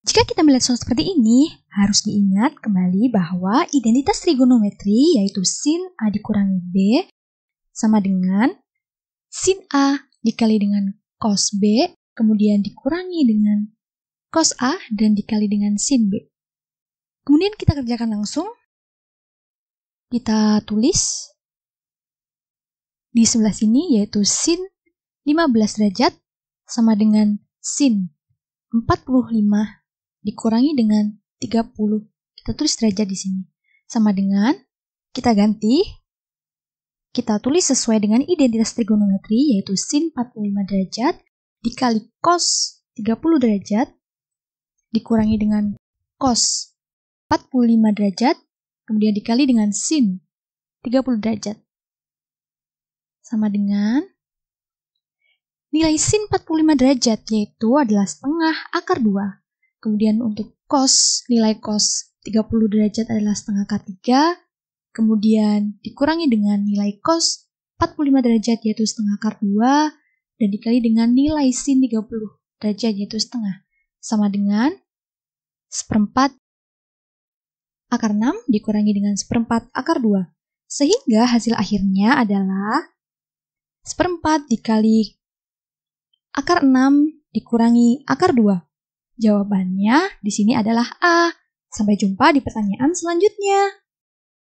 Jika kita melihat soal seperti ini, harus diingat kembali bahwa identitas trigonometri yaitu sin A dikurangi B sama dengan sin A dikali dengan cos B, kemudian dikurangi dengan cos A dan dikali dengan sin B. Kemudian kita kerjakan langsung. Kita tulis di sebelah sini yaitu sin 15 derajat sama dengan sin 45 dikurangi dengan 30. Kita tulis derajat di sini. Sama dengan kita ganti kita tulis sesuai dengan identitas trigonometri yaitu sin 45 derajat dikali cos 30 derajat dikurangi dengan cos 45 derajat kemudian dikali dengan sin 30 derajat sama dengan nilai sin 45 derajat yaitu adalah setengah akar 2 Kemudian untuk kos, nilai kos 30 derajat adalah setengah K3. Kemudian dikurangi dengan nilai kos 45 derajat yaitu setengah K2 dan dikali dengan nilai sin 30 derajat yaitu setengah. Sama dengan seperempat akar 6 dikurangi dengan seperempat akar 2. Sehingga hasil akhirnya adalah seperempat dikali akar 6 dikurangi akar 2. Jawabannya di sini adalah A. Sampai jumpa di pertanyaan selanjutnya.